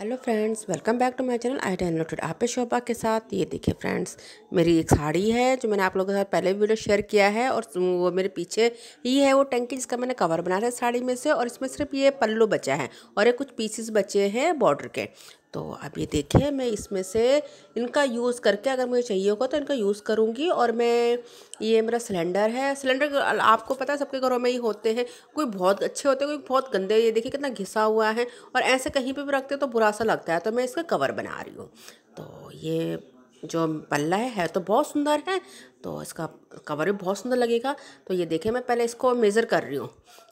hello friends welcome back to my channel आई टेन लोटेड आप शोभा के साथ ये देखिए फ्रेंड्स मेरी एक साड़ी है जो मैंने आप लोगों के साथ पहले भी वीडियो शेयर किया है और वो मेरे पीछे ये है वो टंकी जिसका मैंने कवर बनाया है साड़ी में से और इसमें सिर्फ ये पल्लू बचा है और ये कुछ पीसेस बचे हैं बॉर्डर के तो आप ये देखिए मैं इसमें से इनका यूज़ करके अगर मुझे चाहिए होगा तो इनका यूज़ करूँगी और मैं ये मेरा सिलेंडर है सिलेंडर आपको पता है सबके घरों में ही होते हैं कोई बहुत अच्छे होते हैं कोई बहुत गंदे ये देखिए कितना घिसा हुआ है और ऐसे कहीं पर भी रखते तो बुरा सा लगता है तो मैं इसका कवर बना रही हूँ तो ये जो पल्ला है, है तो बहुत सुंदर है तो इसका कवर भी बहुत सुंदर लगेगा तो ये देखिए मैं पहले इसको मेज़र कर रही हूँ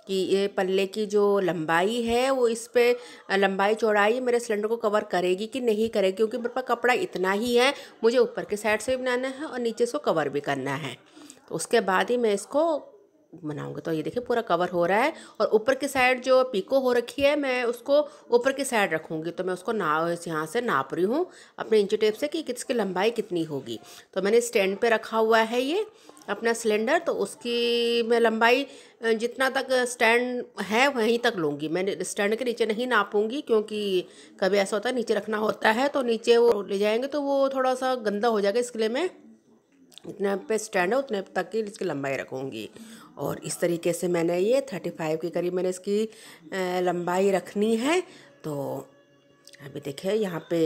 कि ये पल्ले की जो लंबाई है वो इस पर लंबाई चौड़ाई मेरे सिलेंडर को कवर करेगी कि नहीं करेगी क्योंकि मेरे पास कपड़ा इतना ही है मुझे ऊपर के साइड से भी बनाना है और नीचे से कवर भी करना है तो उसके बाद ही मैं इसको बनाऊंगी तो ये देखिए पूरा कवर हो रहा है और ऊपर की साइड जो पीको हो रखी है मैं उसको ऊपर की साइड रखूँगी तो मैं उसको ना यहाँ से नाप रही हूँ अपने इंची टेप से कि इसकी लंबाई कितनी होगी तो मैंने स्टैंड पे रखा हुआ है ये अपना सिलेंडर तो उसकी मैं लंबाई जितना तक स्टैंड है वहीं तक लूँगी मैंने स्टैंड के नीचे नहीं नापूँगी क्योंकि कभी ऐसा होता है नीचे रखना होता है तो नीचे वो ले जाएंगे तो वो थोड़ा सा गंदा हो जाएगा इसके लिए मैं इतने पे स्टैंड है उतने तक की इसकी लंबाई रखूँगी और इस तरीके से मैंने ये थर्टी फाइव के करीब मैंने इसकी लंबाई रखनी है तो अभी देखिए यहाँ पे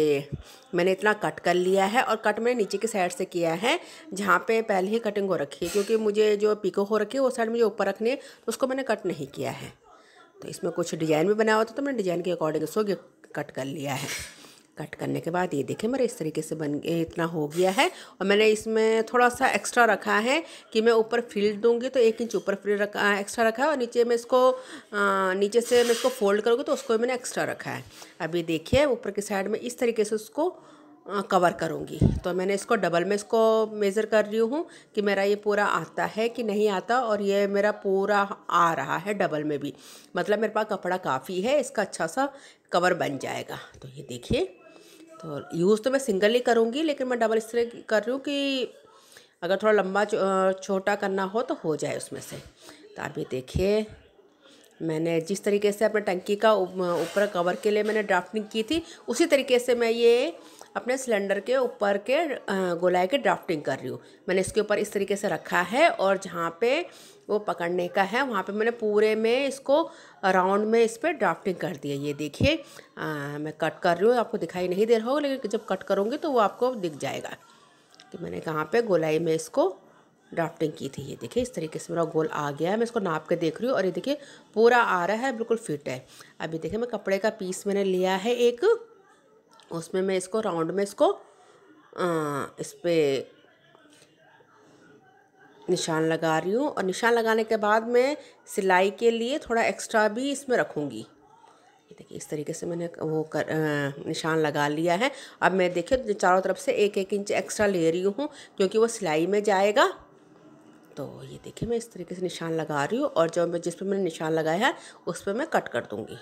मैंने इतना कट कर लिया है और कट मैंने नीचे की साइड से किया है जहाँ पे पहले ही कटिंग हो रखी है क्योंकि मुझे जो पीको हो रखी है वो साइड मुझे ऊपर रखनी है तो उसको मैंने कट नहीं किया है तो इसमें कुछ डिज़ाइन भी बना हुआ था तो मैंने डिज़ाइन के अकॉर्डिंग उसको कट कर लिया है कट करने के बाद ये देखें मेरे इस तरीके से बन इतना हो गया है और मैंने इसमें थोड़ा सा एक्स्ट्रा रखा है कि मैं ऊपर फील्ड दूंगी तो एक इंच ऊपर फिल रखा एक्स्ट्रा रखा है और नीचे मैं इसको आ, नीचे से मैं इसको फोल्ड करूँगी तो उसको मैंने एक्स्ट्रा रखा है अभी देखिए ऊपर की साइड में इस तरीके से उसको कवर करूँगी तो मैंने इसको डबल में इसको मेज़र कर रही हूँ कि मेरा ये पूरा आता है कि नहीं आता और ये मेरा पूरा आ रहा है डबल में भी मतलब मेरे पास कपड़ा काफ़ी है इसका अच्छा सा कवर बन जाएगा तो ये देखिए तो यूज़ तो मैं सिंगल ही करूँगी लेकिन मैं डबल इस तरह कर रही हूँ कि अगर थोड़ा लंबा छोटा करना हो तो हो जाए उसमें से तो आप देखिए मैंने जिस तरीके से अपने टंकी का ऊपर कवर के लिए मैंने ड्राफ्टिंग की थी उसी तरीके से मैं ये अपने सिलेंडर के ऊपर के गोलाई के ड्राफ्टिंग कर रही हूँ मैंने इसके ऊपर इस तरीके से रखा है और जहाँ पे वो पकड़ने का है वहाँ पे मैंने पूरे में इसको राउंड में इस पर ड्राफ्टिंग कर दी है ये देखिए मैं कट कर रही हूँ आपको दिखाई नहीं दे रहा होगा लेकिन जब कट करूँगी तो वो आपको दिख जाएगा कि तो मैंने कहाँ पर गोलाई में इसको ड्राफ्टिंग की थी ये देखिए इस तरीके से मेरा गोल आ गया है मैं इसको नाप के देख रही हूँ और ये देखिए पूरा आ रहा है बिल्कुल फिट है अभी देखिए मैं कपड़े का पीस मैंने लिया है एक उसमें मैं इसको राउंड में इसको आ, इस पर निशान लगा रही हूँ और निशान लगाने के बाद मैं सिलाई के लिए थोड़ा एक्स्ट्रा भी इसमें रखूँगी देखिए इस तरीके से मैंने वो कर आ, निशान लगा लिया है अब मैं देखिए चारों तरफ से एक एक इंच एक्स्ट्रा ले रही हूँ क्योंकि वो सिलाई में जाएगा तो ये देखिए मैं इस तरीके से निशान लगा रही हूँ और जो मैं जिस पर मैंने निशान लगाया है उस पर मैं कट कर दूँगी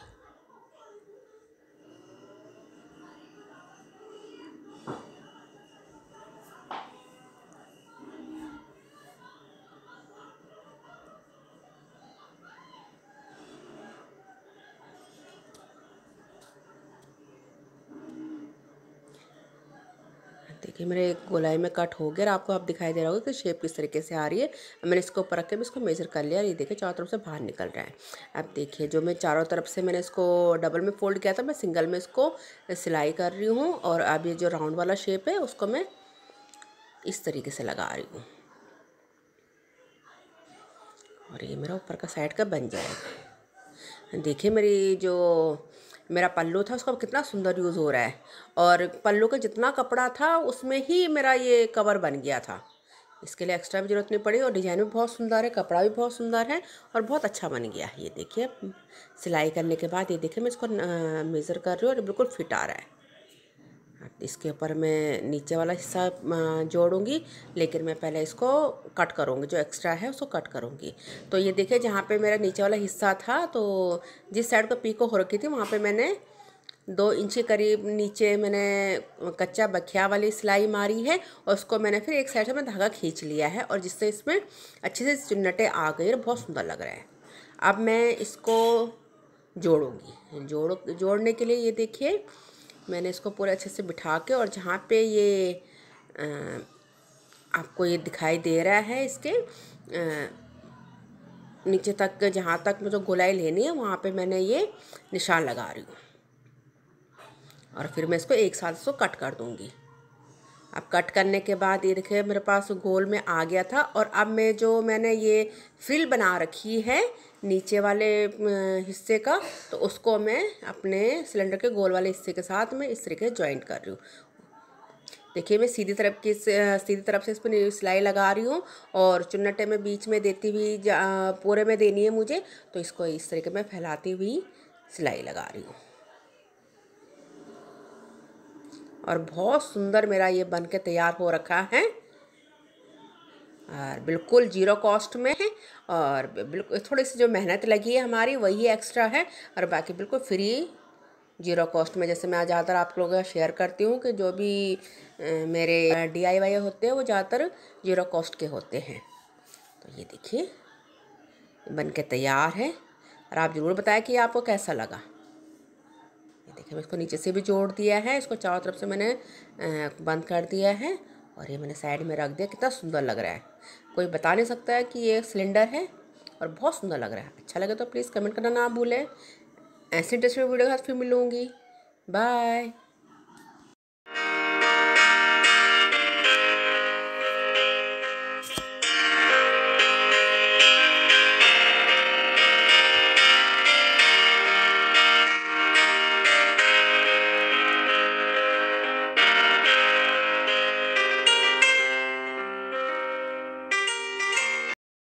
देखिए मेरे गोलाई में कट हो गया और आपको आप दिखाई दे रहा होगा कि शेप किस तरीके से आ रही है मैंने इसको ऊपर रख के मैं इसको मेजर कर लिया और ये देखिए चारों तरफ से बाहर निकल रहा है अब देखिए जो मैं चारों तरफ से मैंने इसको डबल में फोल्ड किया था मैं सिंगल में इसको सिलाई कर रही हूँ और अब ये जो राउंड वाला शेप है उसको मैं इस तरीके से लगा रही हूँ और ये मेरा ऊपर का साइड का बन जाएगा देखिए मेरी जो मेरा पल्लू था उसका कितना सुंदर यूज़ हो रहा है और पल्लू का जितना कपड़ा था उसमें ही मेरा ये कवर बन गया था इसके लिए एक्स्ट्रा भी ज़रूरत नहीं पड़ी और डिज़ाइन भी बहुत सुंदर है कपड़ा भी बहुत सुंदर है और बहुत अच्छा बन गया है ये देखिए सिलाई करने के बाद ये देखिए मैं इसको मेज़र कर रही हूँ और बिल्कुल फिट आ रहा है इसके ऊपर मैं नीचे वाला हिस्सा जोड़ूंगी लेकिन मैं पहले इसको कट करूँगी जो एक्स्ट्रा है उसको कट करूँगी तो ये देखिए जहाँ पे मेरा नीचे वाला हिस्सा था तो जिस साइड को पीको हो रखी थी वहाँ पे मैंने दो इंच के करीब नीचे मैंने कच्चा बखिया वाली सिलाई मारी है और उसको मैंने फिर एक साइड से मैं धागा खींच लिया है और जिससे इसमें अच्छे से चुन्नटें आ गई और बहुत सुंदर लग रहा है अब मैं इसको जोड़ूंगी जोड़ जोड़ने के लिए ये देखिए मैंने इसको पूरा अच्छे से बिठा के और जहाँ पे ये आ, आपको ये दिखाई दे रहा है इसके आ, नीचे तक जहाँ तक मुझे गोलाई लेनी है वहाँ पे मैंने ये निशान लगा रही हूँ और फिर मैं इसको एक साथ इसको कट कर दूँगी अब कट करने के बाद ये देखिए मेरे पास गोल में आ गया था और अब मैं जो मैंने ये फिल बना रखी है नीचे वाले हिस्से का तो उसको मैं अपने सिलेंडर के गोल वाले हिस्से के साथ मैं इस तरीके ज्वाइंट कर रही हूँ देखिए मैं सीधी तरफ की सीधी तरफ से इस पर सिलाई लगा रही हूँ और चुन्नटे में बीच में देती हुई पूरे में देनी है मुझे तो इसको इस तरीके में फैलाती हुई सिलाई लगा रही हूँ और बहुत सुंदर मेरा ये बन के तैयार हो रखा है और बिल्कुल जीरो कॉस्ट में है और बिल्कुल थोड़ी सी जो मेहनत लगी है हमारी वही एक्स्ट्रा है और बाकी बिल्कुल फ्री जीरो कॉस्ट में जैसे मैं ज़्यादातर आप लोगों का शेयर करती हूँ कि जो भी मेरे डी होते हैं वो ज़्यादातर जीरो कॉस्ट के होते हैं तो ये देखिए बन के तैयार है और आप ज़रूर बताएं कि आपको कैसा लगा ये देखिए मैं इसको नीचे से भी जोड़ दिया है इसको चारों तरफ से मैंने बंद कर दिया है और ये मैंने साइड में रख दिया कितना सुंदर लग रहा है कोई बता नहीं सकता है कि ये सिलेंडर है और बहुत सुंदर लग रहा है अच्छा लगे तो प्लीज़ कमेंट करना ना भूलें ऐसी इंटरेस्टिंग वीडियो के साथ फिर मिलूँगी बाय